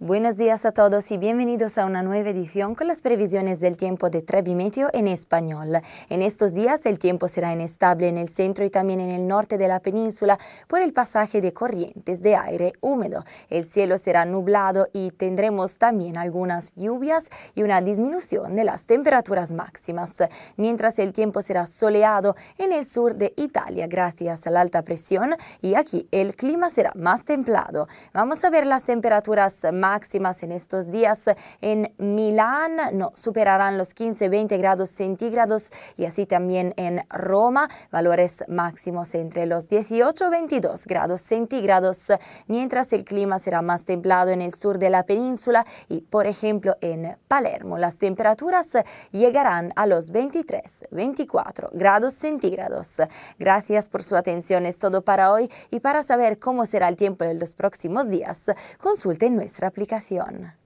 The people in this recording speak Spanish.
Buenos días a todos y bienvenidos a una nueva edición con las previsiones del tiempo de Trebimetio en español. En estos días el tiempo será inestable en el centro y también en el norte de la península por el pasaje de corrientes de aire húmedo. El cielo será nublado y tendremos también algunas lluvias y una disminución de las temperaturas máximas, mientras el tiempo será soleado en el sur de Italia gracias a la alta presión y aquí el clima será más templado. Vamos a ver las temperaturas máximas máximas en estos días en Milán no superarán los 15-20 grados centígrados y así también en Roma, valores máximos entre los 18-22 grados centígrados, mientras el clima será más templado en el sur de la península y por ejemplo en Palermo las temperaturas llegarán a los 23-24 grados centígrados. Gracias por su atención, es todo para hoy y para saber cómo será el tiempo en los próximos días, consulte nuestra aplicación.